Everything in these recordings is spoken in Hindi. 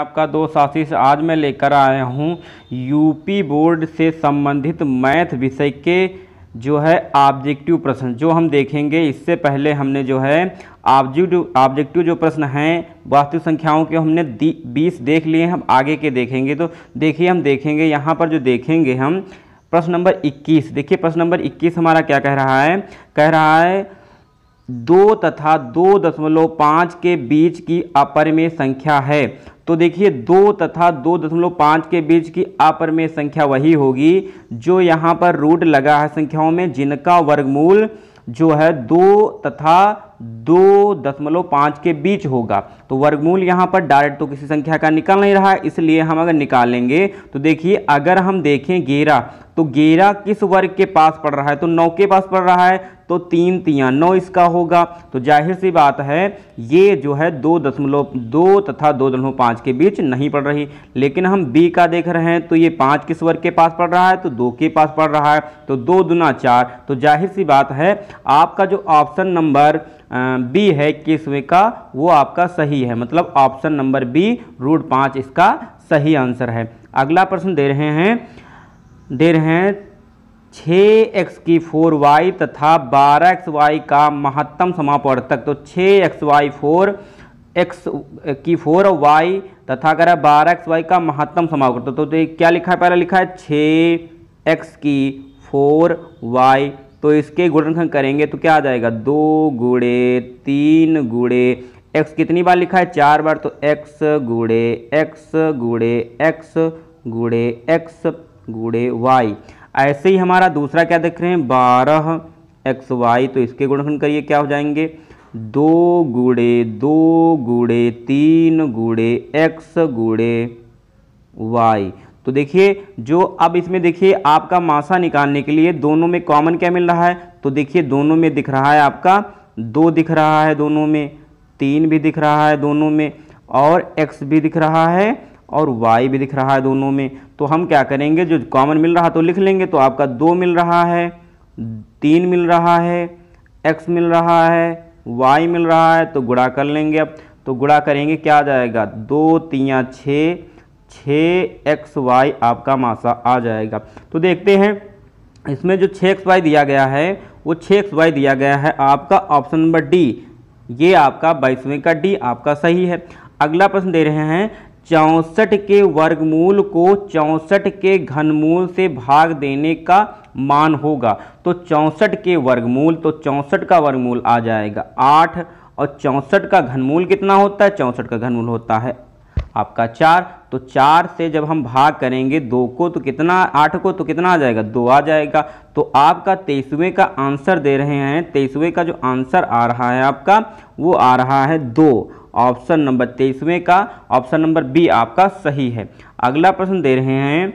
आपका दोस्त आशीष आज मैं लेकर आया हूँ यूपी बोर्ड से संबंधित मैथ विषय के जो है ऑब्जेक्टिव प्रश्न जो हम देखेंगे इससे पहले हमने जो है ऑब्जेक्टिव ऑब्जेक्टिव जो प्रश्न हैं वास्तु संख्याओं के हमने बीस देख लिए हम आगे के देखेंगे तो देखिए हम देखेंगे यहाँ पर जो देखेंगे हम प्रश्न नंबर इक्कीस देखिए प्रश्न नंबर इक्कीस हमारा क्या कह रहा है कह रहा है दो तथा दो दशमलव पाँच के बीच की में संख्या है तो देखिए दो तथा दो दशमलव पाँच के बीच की में संख्या वही होगी जो यहाँ पर रूट लगा है संख्याओं में जिनका वर्गमूल जो है दो तथा दो दशमलव पाँच के बीच होगा तो वर्गमूल यहाँ पर डायरेक्ट तो किसी संख्या का निकल नहीं रहा है इसलिए हम अगर निकालेंगे तो देखिए अगर हम देखें गेरा तो गेरा किस वर्ग के पास पड़ रहा है तो नौ के पास पड़ रहा है तो तीन तिया नौ इसका होगा तो जाहिर सी बात है ये जो है दो दशमलव दो तथा दो दशमलव पाँच के बीच नहीं पड़ रही लेकिन हम बी का देख रहे हैं तो ये पाँच किस वर्ग के पास पड़ रहा है तो दो के पास पड़ रहा है तो दो दुना चार तो जाहिर सी बात है आपका जो ऑप्शन नंबर बी है किस्म का वो आपका सही है मतलब ऑप्शन नंबर बी रूट पाँच इसका सही आंसर है अगला प्रश्न दे रहे हैं दे रहे हैं छः एक्स की फोर वाई तथा बारह एक्स वाई का महत्तम समापवर्तक तो छः एक्स वाई फोर एक्स की फोर वाई तथा अगर बारह एक्स वाई का महत्तम समापवर्तक तो, तो क्या लिखा है पहला लिखा है छ एक्स की फोर वाई तो इसके गुणनखंड करेंगे तो क्या आ जाएगा दो गुड़े तीन गुड़े एक्स कितनी बार लिखा है चार बार तो एक्स गुड़े एक्स गुड़े एक्स गुड़े एक्स गुड़े वाई ऐसे ही हमारा दूसरा क्या देख रहे हैं बारह एक्स वाई तो इसके गुणनखंड करिए क्या हो जाएंगे दो गुड़े दो गुड़े तीन गुड़े एक्स गुड़े वाई तो देखिए जो अब इसमें देखिए आपका मासा निकालने के लिए दोनों में कॉमन क्या मिल रहा है तो देखिए दोनों में दिख रहा है आपका दो दिख रहा है दोनों में तीन भी दिख रहा है दोनों में और एक्स भी दिख रहा है और वाई भी दिख रहा है दोनों में तो हम क्या करेंगे जो कॉमन मिल रहा है तो लिख लेंगे तो आपका दो मिल रहा है तीन मिल रहा है एक्स मिल रहा है वाई मिल रहा है तो गुड़ा कर लेंगे अब तो गुड़ा करेंगे क्या आ जाएगा दो तिया छः छः एक्स वाई आपका मासा आ जाएगा तो देखते हैं इसमें जो छः एक्स वाई दिया गया है वो छः एक्स वाई दिया गया है आपका ऑप्शन नंबर डी ये आपका बाईसवें का डी आपका सही है अगला प्रश्न दे रहे हैं चौंसठ के वर्गमूल को चौंसठ के घनमूल से भाग देने का मान होगा तो चौंसठ के वर्गमूल तो चौंसठ का वर्गमूल आ जाएगा आठ और चौंसठ का घनमूल कितना होता है चौंसठ का घनमूल होता है आपका चार तो चार से जब हम भाग करेंगे दो को तो कितना आठ को तो कितना आ जाएगा दो आ जाएगा तो आपका तेईसवें का आंसर दे रहे हैं तेईसवें का जो आंसर आ रहा है आपका वो आ रहा है दो ऑप्शन नंबर तेईसवें का ऑप्शन नंबर बी आपका सही है अगला प्रश्न दे रहे हैं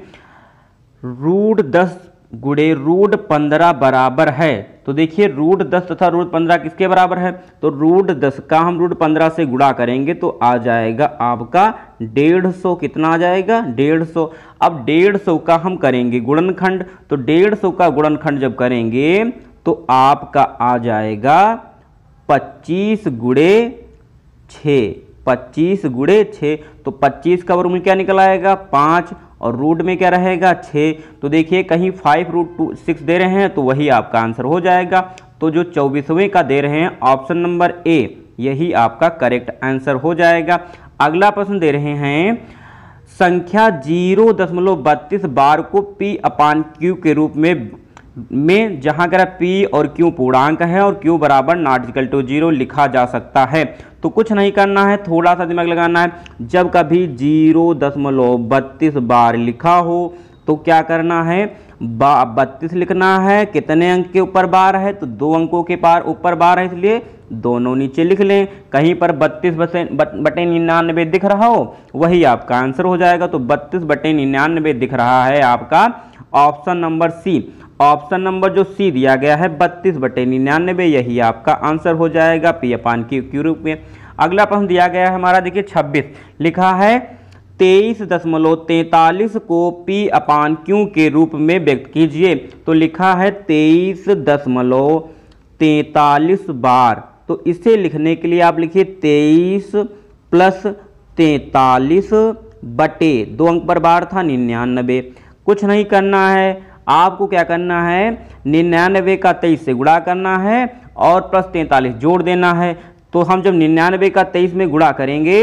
रूट दस गुड़े रूट पंद्रह बराबर है तो देखिए रूट दस तथा रूट पंद्रह किसके बराबर है तो रूट दस का हम रूट पंद्रह से गुड़ा करेंगे तो आ जाएगा आपका डेढ़ सौ कितना आ जाएगा डेढ़ सौ अब डेढ़ सौ का हम करेंगे गुणनखंड तो डेढ़ सौ का गुणनखंड जब करेंगे तो आपका आ जाएगा पच्चीस गुड़े छः पच्चीस गुड़े छः तो पच्चीस का में क्या निकल आएगा पाँच और रूट में क्या रहेगा छः तो देखिए कहीं फाइव रूट टू सिक्स दे रहे हैं तो वही आपका आंसर हो जाएगा तो जो चौबीसवें का दे रहे हैं ऑप्शन नंबर ए यही आपका करेक्ट आंसर हो जाएगा अगला प्रश्न दे रहे हैं संख्या जीरो दशमलव बत्तीस बार को पी अपान क्यू के रूप में में जहाँ करा पी और क्यू पूर्णांक है और क्यू बराबर नाटिकल टू जीरो लिखा जा सकता है तो कुछ नहीं करना है थोड़ा सा दिमाग लगाना है जब कभी जीरो दशमलव बत्तीस बार लिखा हो तो क्या करना है बत्तीस लिखना है कितने अंक के ऊपर बार है तो दो अंकों के पार ऊपर बार है इसलिए दोनों नीचे लिख लें कहीं पर बत्तीस बटे निन्यानवे दिख रहा हो वही आपका आंसर हो जाएगा तो बत्तीस बटे निन्यानवे दिख रहा है आपका option number C option number जो सी दिया गया है बत्तीस बटे निन्यानवे यही आपका आंसर हो जाएगा पी अपान की क्यू रूप में अगला प्रश्न दिया गया है हमारा देखिए छब्बीस लिखा है तेईस दशमलव तैंतालीस को पी अपान क्यू के रूप में व्यक्त कीजिए तो लिखा है तेईस दशमलव तैंतालीस बार तो इसे लिखने के लिए आप लिखिए तेईस प्लस तैतालीस बटे दो अंक पर बार था निन्यानबे कुछ नहीं करना है आपको क्या करना है निन्यानवे का तेईस से गुणा करना है और प्लस तैंतालीस जोड़ देना है तो हम जब निन्यानवे का तेईस में गुणा करेंगे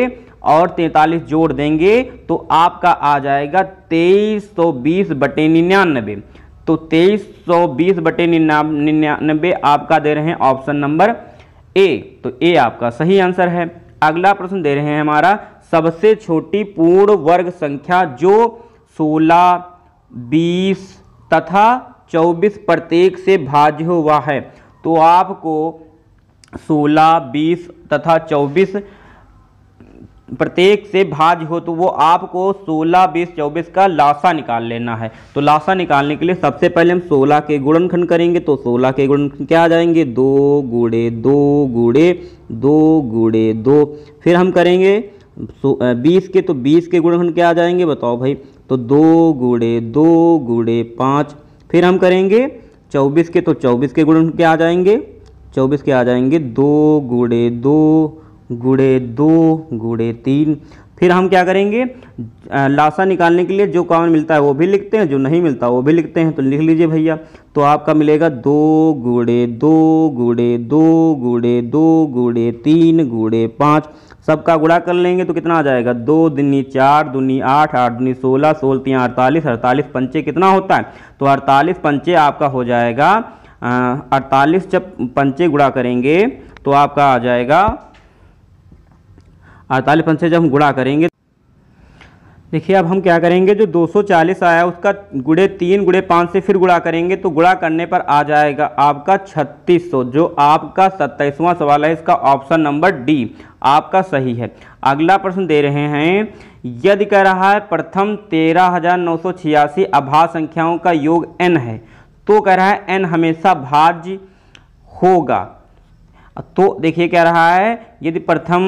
और तैंतालीस जोड़ देंगे तो आपका आ जाएगा तेईस सौ बीस बटे निन्यानबे तो तेईस सौ बीस बटे निन्यानबे आपका दे रहे हैं ऑप्शन नंबर ए तो ए आपका सही आंसर है अगला प्रश्न दे रहे हैं हमारा सबसे छोटी पूर्ण वर्ग संख्या जो 16, 20 तथा 24 प्रत्येक से भाज्य हुआ है तो आपको 16, 20 तथा प्रत्येक से भाज हो तो वो आपको 16 बीस चौबीस का लासा निकाल लेना है तो लासा निकालने के लिए सबसे पहले हम 16 के गुणनखंड करेंगे तो 16 के गुणनखंड क्या आ जाएंगे दो गुड़े दो गुड़े दो गुड़े दो फिर हम करेंगे बीस के तो बीस के गुणनखंड क्या आ जाएंगे बताओ भाई तो दो गुड़े दो गुड़े पाँच फिर हम करेंगे चौबीस के तो चौबीस के गुणनखंड क्या आ जाएंगे चौबीस के आ जाएंगे दो गुड़े दो गुड़े दो गुड़े तीन फिर हम क्या करेंगे लाशा निकालने के लिए जो कॉमन मिलता है वो भी लिखते हैं जो नहीं मिलता वो भी लिखते हैं तो लिख लीजिए भैया तो आपका मिलेगा दो गुड़े दो गुड़े दो गुड़े दो गुड़े तीन गुड़े पाँच सबका गुड़ा कर लेंगे तो कितना आ जाएगा दो दुनी चार दुनी आठ आठ दुनी सोलह तीन अड़तालीस अड़तालीस पंचे कितना होता है तो अड़तालीस पंचे आपका हो जाएगा अड़तालीस जब पंचे गुड़ा करेंगे तो आपका आ जाएगा अड़तालीस पंच से जब हम गुड़ा करेंगे देखिए अब हम क्या करेंगे जो 240 आया उसका गुड़े तीन गुड़े पाँच से फिर गुड़ा करेंगे तो गुड़ा करने पर आ जाएगा आपका 3600 जो आपका सत्ताईसवां सवाल है इसका ऑप्शन नंबर डी आपका सही है अगला प्रश्न दे रहे हैं यदि कह रहा है प्रथम तेरह हजार नौ सौ छियासी अभाज्य संख्याओं का योग एन है तो कह रहा है एन हमेशा भाज्य होगा तो देखिए कह रहा है यदि प्रथम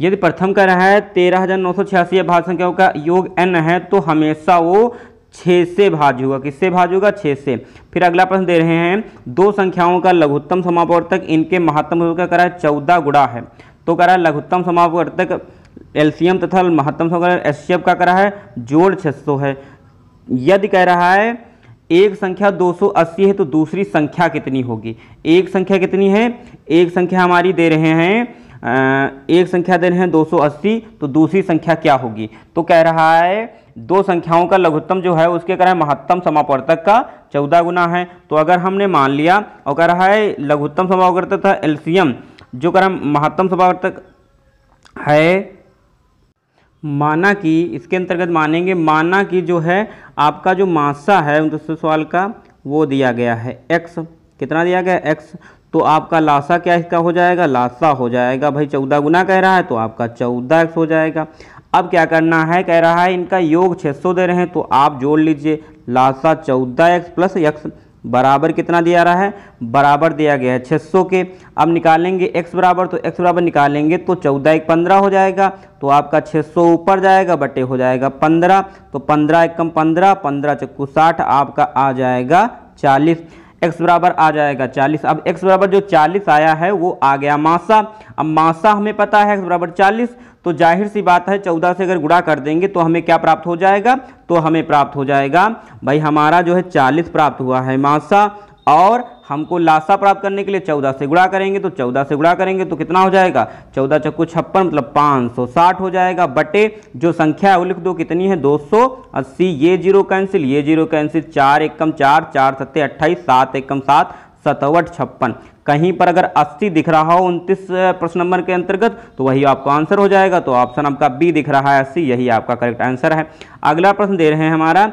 यदि प्रथम कह रहा है तेरह हज़ार नौ सौ छियासी भाग संख्याओं का योग एन है तो हमेशा वो छः से भाज होगा किससे भाज होगा छः से फिर अगला प्रश्न दे रहे हैं दो संख्याओं का लघुत्तम समापवर्तक इनके महत्तम का करा है चौदह गुड़ा है तो रहा है लघुत्तम समापवर्तक एम तथा महत्तम सी एससीएफ का करा है जोड़ छः है यदि कह रहा है एक संख्या 280 है तो दूसरी संख्या कितनी होगी एक संख्या कितनी है एक संख्या हमारी दे रहे हैं एक संख्या दे रहे हैं 280 तो दूसरी संख्या क्या होगी तो कह रहा है दो संख्याओं का लघुत्तम जो है उसके कह रहा है महत्तम समापवर्तक का चौदह गुना है तो अगर हमने मान लिया और कह रहा है लघुत्तम समापवर्तक था एल्सियम जो कह रहा है महत्तम समापवर्तक है माना कि इसके अंतर्गत मानेंगे माना कि जो है आपका जो मासा है उनतीसवें सवाल का वो दिया गया है एक्स कितना दिया गया एक्स तो आपका लासा क्या इसका हो जाएगा लासा हो जाएगा भाई चौदह गुना कह रहा है तो आपका चौदह एक्स हो जाएगा अब क्या करना है कह रहा है इनका योग 600 दे रहे हैं तो आप जोड़ लीजिए लासा चौदह एक्स प्लस एक्स बराबर कितना दिया रहा है बराबर दिया गया है 600 के अब निकालेंगे x बराबर तो x बराबर निकालेंगे तो चौदह एक पंद्रह हो जाएगा तो आपका 600 ऊपर जाएगा बटे हो जाएगा 15 तो 15 एक कम 15 15 चक्कू 60 आपका आ जाएगा चालीस x बराबर आ जाएगा 40 अब x बराबर जो 40 आया है वो आ गया मासा अब मासा हमें पता है x बराबर 40 तो जाहिर सी बात है 14 से अगर गुड़ा कर देंगे तो हमें क्या प्राप्त हो जाएगा तो हमें प्राप्त हो जाएगा भाई हमारा जो है 40 प्राप्त हुआ है मासा और हमको लाशा प्राप्त करने के लिए चौदह से गुणा करेंगे तो चौदह से गुणा करेंगे तो कितना हो जाएगा चौदह चक्कू छप्पन मतलब पाँच सौ साठ हो जाएगा बटे जो संख्या है वो लिख दो कितनी है दो सौ अस्सी ये जीरो कैंसिल ये जीरो कैंसिल चार एक कम चार चार सत्ते अट्ठाईस सात एक कम सात सतावट छप्पन कहीं पर अगर 80 दिख रहा हो उनतीस प्रश्न नंबर के अंतर्गत तो वही आपका आंसर हो जाएगा तो ऑप्शन आपका बी दिख रहा है 80 यही आपका करेक्ट आंसर है अगला प्रश्न दे रहे हैं हमारा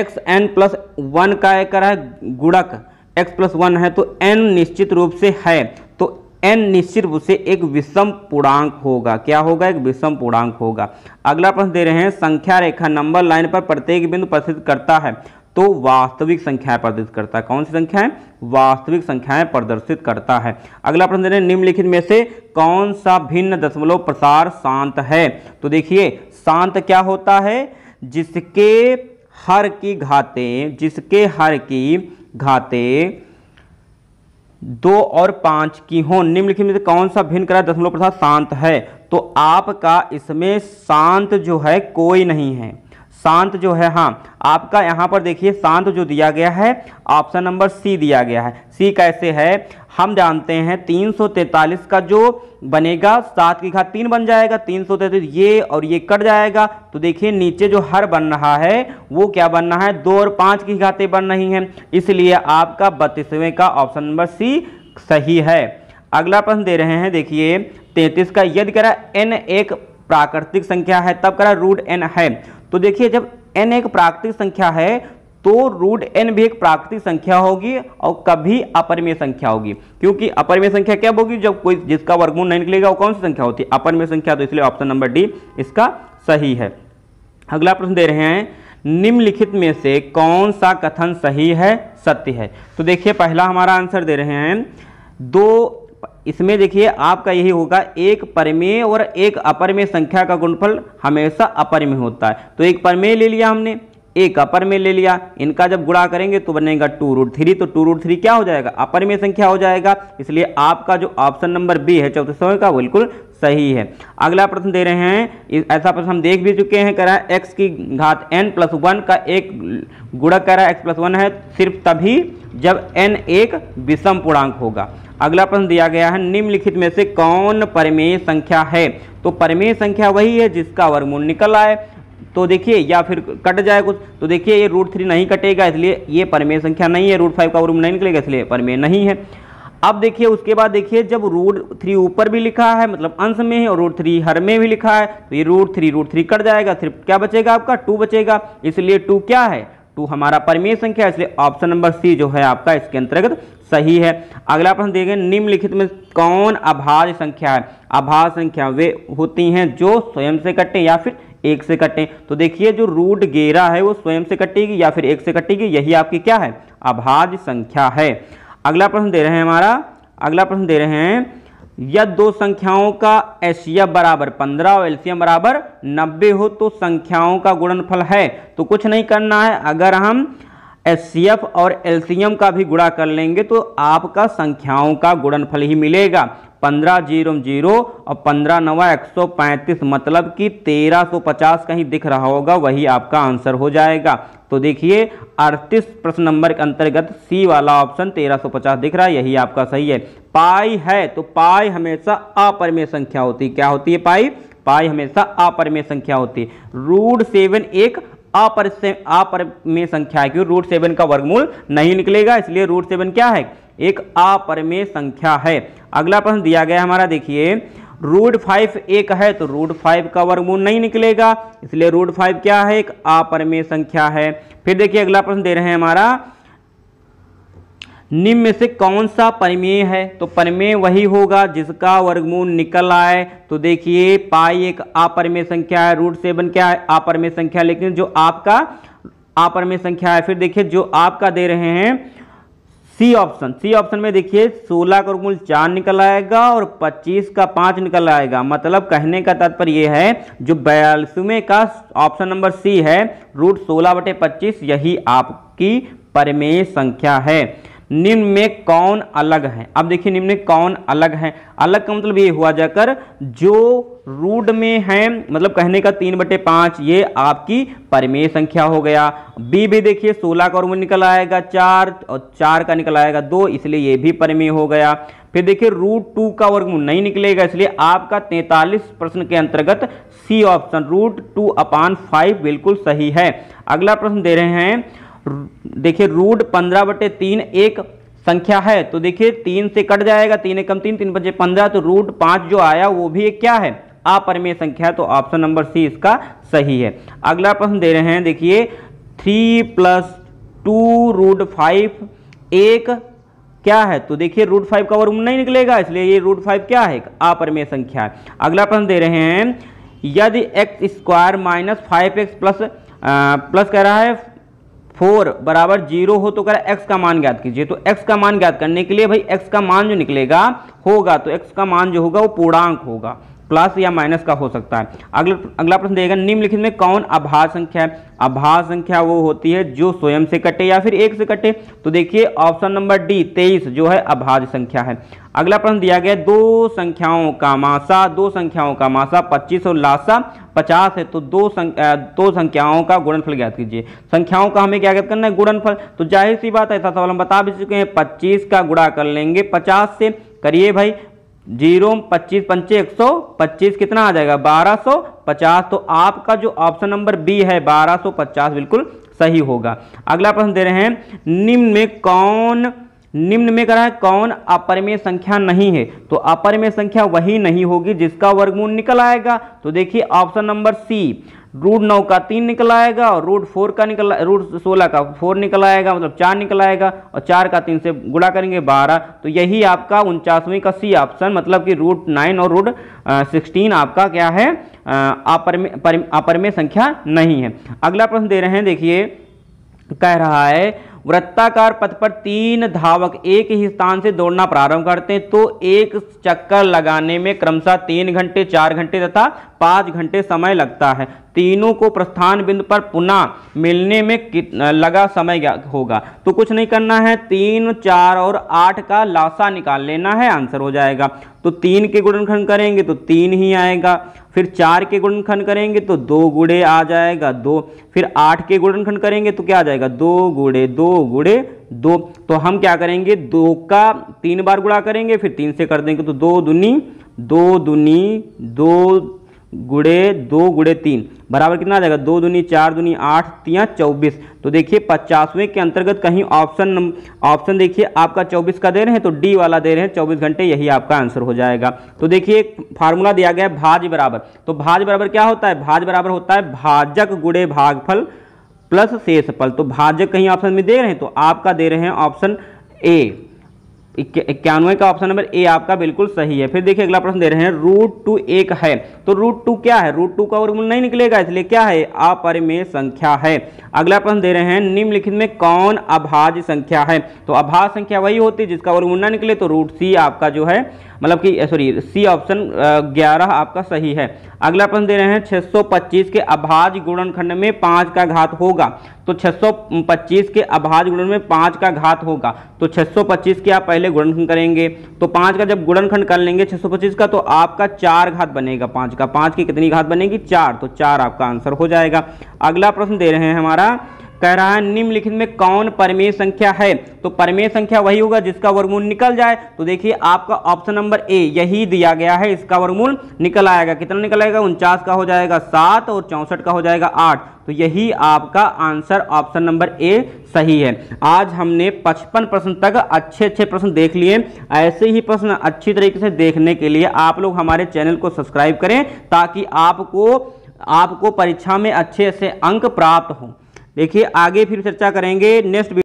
एक्स एन प्लस वन का एक है गुड़क एक्स प्लस वन है तो एन निश्चित रूप से है तो एन निश्चित रूप से एक विषम पूर्णांक होगा क्या होगा एक विषम पूर्णांक होगा अगला प्रश्न दे रहे हैं संख्या रेखा नंबर लाइन पर प्रत्येक बिंदु प्रदर्शित करता है तो वास्तविक संख्याएं प्रदर्शित करता है कौन सी संख्याएं वास्तविक संख्याएं प्रदर्शित करता है अगला प्रश्न दे रहे हैं निम्नलिखित में से कौन सा भिन्न दशमलव प्रसार शांत है तो देखिए शांत क्या होता है जिसके हर की घातें जिसके हर की घाते दो और पाँच की हो निम्नलिखित में से कौन सा भिन्न करा दशमलव प्रसाद शांत है तो आपका इसमें शांत जो है कोई नहीं है शांत जो है हाँ आपका यहाँ पर देखिए शांत जो दिया गया है ऑप्शन नंबर सी दिया गया है सी कैसे है हम जानते हैं 343 का जो बनेगा सात की घात तीन बन जाएगा तीन सौ तैतीस ये और ये कट जाएगा तो देखिए नीचे जो हर बन रहा है वो क्या बन रहा है दो और पाँच की घातें बन रही हैं इसलिए आपका बत्तीसवें का ऑप्शन नंबर सी सही है अगला प्रश्न दे रहे हैं देखिए तैंतीस का यदि करा एन एक प्राकृतिक संख्या है तब करा रूट एन है तो देखिए जब एन एक प्राकृतिक संख्या है तो रूट एन भी एक प्राकृतिक संख्या होगी और कभी अपरमेय संख्या होगी क्योंकि अपरमेय संख्या क्या होगी जब कोई जिसका वर्गमूल नहीं निकलेगा वो कौन सी संख्या होती है अपरमेय संख्या तो इसलिए ऑप्शन नंबर डी इसका सही है अगला प्रश्न दे रहे हैं निम्नलिखित में से कौन सा कथन सही है सत्य है तो देखिए पहला हमारा आंसर दे रहे हैं दो इसमें देखिए आपका यही होगा एक परमेय और एक अपरमेय संख्या का गुणफल हमेशा अपरमेय होता है तो एक परमेय ले लिया हमने एक अपर में ले लिया इनका जब गुणा करेंगे तो बनेगा टू रूट थ्री तो टू रूट थ्री क्या हो जाएगा अपर में संख्या हो जाएगा इसलिए आपका जो ऑप्शन नंबर बी है चौथे सौ का बिल्कुल सही है अगला प्रश्न दे रहे हैं ऐसा प्रश्न हम देख भी चुके हैं कह रहा है एक्स की घात एन प्लस वन का एक गुणा कह रहा है एक्स प्लस वन है सिर्फ तभी जब एन एक विषम पूर्णांक होगा अगला प्रश्न दिया गया है निम्नलिखित में से कौन परमेय संख्या है तो परमेय संख्या वही है जिसका वर्गमूल निकल आए तो देखिए या फिर कट जाए कुछ तो देखिए ये रूट थ्री नहीं कटेगा इसलिए ये परमेय संख्या नहीं है रूट फाइव का वर्गमूल नहीं निकलेगा इसलिए परमेय नहीं है अब देखिए उसके बाद देखिए जब रूट थ्री ऊपर भी लिखा है मतलब अंश में है और रूट थ्री हर में भी लिखा है तो ये root three root three cut जाएगा सिर्फ क्या बचेगा आपका टू बचेगा इसलिए टू क्या है टू हमारा परिमेय संख्या इसलिए ऑप्शन नंबर सी जो है आपका इसके अंतर्गत सही है अगला प्रश्न देखें निम्नलिखित में कौन अभाज्य संख्या है अभाज्य संख्या वे होती हैं जो स्वयं से कटे या फिर एक से कटें तो देखिए जो रूट गेरा है वो स्वयं से कटेगी या फिर एक से कटेगी यही आपकी क्या है अभाज्य संख्या है अगला प्रश्न दे रहे हैं हमारा अगला प्रश्न दे रहे हैं या दो संख्याओं का एस बराबर पंद्रह और एल्सियम बराबर नब्बे हो तो संख्याओं का गुणनफल है तो कुछ नहीं करना है अगर हम एस और एल्सियम का भी गुणा कर लेंगे तो आपका संख्याओं का गुणनफल ही मिलेगा पंद्रह जीरो जीरो और पंद्रह नवा एक सौ पैंतीस मतलब कि तेरह सौ पचास कहीं दिख रहा होगा वही आपका आंसर हो जाएगा तो देखिए अड़तीस प्रश्न नंबर के अंतर्गत सी वाला ऑप्शन 1350 दिख रहा है यही आपका सही है पाई है तो पाई हमेशा अपरिमेय संख्या होती है क्या होती है पाई पाई हमेशा अपरिमेय संख्या होती है रूट सेवन एक अपर से अपरिमेय संख्या है क्योंकि रूट सेवन का वर्गमूल नहीं निकलेगा इसलिए रूट सेवन क्या है एक अपरिमेय संख्या है अगला प्रश्न दिया गया हमारा देखिए रूट फाइव एक है तो रूट फाइव का वर्गमूल नहीं निकलेगा इसलिए रूट फाइव क्या है एक अपरिमेय संख्या है फिर देखिए अगला प्रश्न दे रहे हैं हमारा निम्न में से कौन सा परिमेय है तो परिमेय वही होगा जिसका वर्गमूल निकल आए तो देखिए पाई एक अपरिमेय संख्या है रूट सेवन क्या है अपरिमेय संख्या लेकिन जो आपका अपरिमेय संख्या है फिर देखिए जो आपका दे रहे हैं सी ऑप्शन सी ऑप्शन में देखिए 16 का वर्गमूल चार निकल आएगा और 25 का पांच निकल आएगा मतलब कहने का तात्पर्य यह है जो बयालीसवें का ऑप्शन नंबर सी है रूट सोलह बटे पच्चीस यही आपकी परमेय संख्या है निम्न में कौन अलग है अब देखिए निम्न में कौन अलग है अलग का मतलब ये हुआ जाकर जो रूट में है मतलब कहने का तीन बटे पाँच ये आपकी परिमेय संख्या हो गया बी भी देखिए सोलह का रूम निकल आएगा चार और चार का निकल आएगा दो इसलिए ये भी परिमेय हो गया फिर देखिए रूट टू का वर्गमूल नहीं निकलेगा इसलिए आपका तैंतालीस प्रश्न के अंतर्गत C option root two upon five बिल्कुल सही है अगला प्रश्न दे रहे हैं देखिए रूट पंद्रह बटे तीन एक संख्या है तो देखिए तीन से कट जाएगा तीन एकम तीन तीन बजे पंद्रह तो रूट पाँच जो आया वो भी एक क्या है अपरमेय संख्या तो ऑप्शन नंबर सी इसका सही है अगला प्रश्न दे रहे हैं देखिए three plus two root five एक क्या है तो देखिए रूट फाइव का वर्ग नहीं निकलेगा इसलिए ये रूट फाइव क्या है अपरमेय संख्या है अगला प्रश्न दे रहे हैं यदि X square minus five X plus आ, प्लस कह रहा है फोर बराबर जीरो हो तो करा एक्स का मान ज्ञात कीजिए तो एक्स का मान ज्ञात करने के लिए भाई एक्स का मान जो निकलेगा होगा तो एक्स का मान जो होगा वो पूर्णांक होगा प्लस या माइनस का हो सकता है अगला अगला प्रश्न देगा निम्नलिखित में कौन अभाज्य संख्या है अभाज्य संख्या वो होती है जो स्वयं से कटे या फिर एक से कटे तो देखिए ऑप्शन नंबर डी तेईस जो है अभाज्य संख्या है अगला प्रश्न दिया गया दो संख्याओं का मासा दो संख्याओं का मासा पच्चीस और लासा पचास है तो दो संख्या दो संख्याओं का गुणनफल ज्ञात कीजिए संख्याओं का हमें क्या ज्ञात करना है गुणनफल तो जाहिर सी बात है ऐसा सवाल हम बता भी चुके हैं पच्चीस का गुणा कर लेंगे पचास से करिए भाई जीरो पच्चीस पंचे एक सौ पच्चीस कितना आ जाएगा बारह सौ पचास तो आपका जो ऑप्शन नंबर बी है बारह सौ पचास बिल्कुल सही होगा अगला प्रश्न दे रहे हैं निम्न में कौन निम्न में करा है कौन अपरिमेय संख्या नहीं है तो अपरिमेय संख्या वही नहीं होगी जिसका वर्गमूल निकल आएगा तो देखिए ऑप्शन नंबर सी रूट नौ का तीन निकल आएगा और रूट फोर का निकल रूट सोलह का फोर निकल आएगा मतलब चार निकल आएगा और चार का तीन से गुड़ा करेंगे बारह तो यही आपका उनचासवीं का सी ऑप्शन मतलब कि रूट नाइन और रूट सिक्सटीन आपका क्या है अपरमे संख्या नहीं है अगला प्रश्न दे रहे हैं देखिए कह रहा है वृत्ताकार पथ पर तीन धावक एक ही स्थान से दौड़ना प्रारंभ करते हैं तो एक चक्कर लगाने में क्रमशः तीन घंटे चार घंटे तथा पाँच घंटे समय लगता है तीनों को प्रस्थान बिंदु पर पुनः मिलने में लगा समय होगा तो कुछ नहीं करना है तीन चार और आठ का लाशा निकाल लेना है आंसर हो जाएगा तो तीन के गुणनखंड करेंगे तो तीन ही आएगा फिर चार के गुणनखंड करेंगे तो दो गुड़े आ जाएगा दो फिर आठ के गुणनखंड करेंगे तो क्या आ जाएगा दो गुड़े दो गुड़े दो तो हम क्या करेंगे दो का तीन बार गुणा करेंगे फिर तीन से कर देंगे तो दो दुनी दो दुनी दो गुड़े दो गुड़े तीन बराबर कितना आ जाएगा दो दूनी चार दूनी आठ तिया चौबीस तो देखिए पचासवें के अंतर्गत कहीं ऑप्शन ऑप्शन देखिए आपका चौबीस का दे रहे हैं तो डी वाला दे रहे हैं चौबीस घंटे यही आपका आंसर हो जाएगा तो देखिए एक फार्मूला दिया गया है भाज बराबर तो भाज बराबर क्या होता है भाज बराबर होता है भाजक गुड़े भागफल प्लस शेष तो भाजक कहीं ऑप्शन में दे रहे हैं तो आपका दे रहे हैं ऑप्शन ए इक्यानवे का ऑप्शन नंबर ए आपका बिल्कुल सही है फिर देखिए अगला प्रश्न दे रहे हैं रूट टू एक है तो रूट टू क्या है रूट टू का वर्गमूल नहीं निकलेगा इसलिए क्या है अपरिमेय संख्या है अगला प्रश्न दे रहे हैं निम्नलिखित में कौन अभाज्य संख्या है तो अभाज्य संख्या वही होती है जिसका वर्गमूल ना निकले तो रूट सी आपका जो है मतलब कि सॉरी सी ऑप्शन ग्यारह आपका सही है अगला प्रश्न दे रहे हैं 625 के अभाज्य गुणनखंड में पाँच का घात होगा तो 625 के अभाज्य गुणन में पाँच का घात होगा तो 625 के आप पहले गुणनखंड करेंगे तो पाँच का जब गुणनखंड कर लेंगे 625 का तो आपका चार घात बनेगा पाँच का पाँच की कितनी घात बनेगी चार तो चार आपका आंसर हो जाएगा अगला प्रश्न दे रहे हैं हमारा कह रहा है निम्नलिखित में कौन परमेय संख्या है तो परमेय संख्या वही होगा जिसका वर्गमूल निकल जाए तो देखिए आपका ऑप्शन नंबर ए यही दिया गया है इसका वर्गमूल निकल आएगा कितना निकल आएगा उनचास का हो जाएगा सात और चौंसठ का हो जाएगा आठ तो यही आपका आंसर ऑप्शन नंबर ए सही है आज हमने 55 प्रश्न तक अच्छे अच्छे प्रश्न देख लिए ऐसे ही प्रश्न अच्छी तरीके से देखने के लिए आप लोग हमारे चैनल को सब्सक्राइब करें ताकि आपको आपको परीक्षा में अच्छे अच्छे अंक प्राप्त हों देखिए आगे फिर चर्चा करेंगे नेक्स्ट